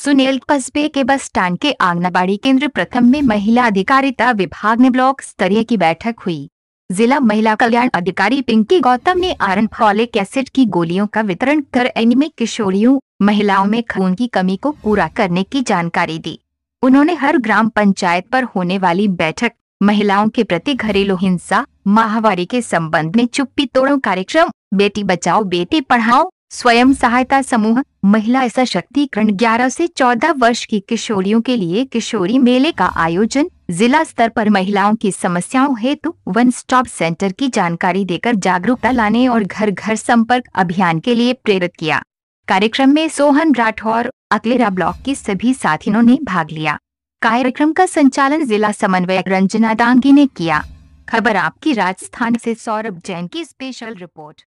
सुनील कस्बे के bus stand के आंगनबाड़ी केंद्र प्रथम में महिला अधिकारिता विभाग में ब्लॉक स्तरीय की बैठक हुई जिला महिला कल्याण अधिकारी पिंकी गौतम ने आयरन फॉलिक एसिड की गोलियों का वितरण कर एनिमिक किशोरियों महिलाओं में खून की कमी को पूरा करने की जानकारी दी उन्होंने हर ग्राम पंचायत पर होने वाली बैठक महिलाओं के प्रति घरेलू हिंसा महावारी के संबंध में चुप्पी तोड़ो कार्यक्रम बेटी बचाओ बेटी पढ़ाओ स्वयं सहायता समूह महिला सशक्तिकरण 11 से 14 वर्ष की किशोरियों के लिए किशोरी मेले का आयोजन जिला स्तर पर महिलाओं की समस्याओं हेतु वन स्टॉप सेंटर की जानकारी देकर जागरूकता लाने और घर घर संपर्क अभियान के लिए प्रेरित किया कार्यक्रम में सोहन राठौर अकलेरा ब्लॉक के सभी साथियों ने भाग लिया कार्यक्रम का संचालन जिला समन्वयक रंजना दांगी ने किया खबर आपकी राजस्थान से सौरभ जैन की स्पेशल रिपोर्ट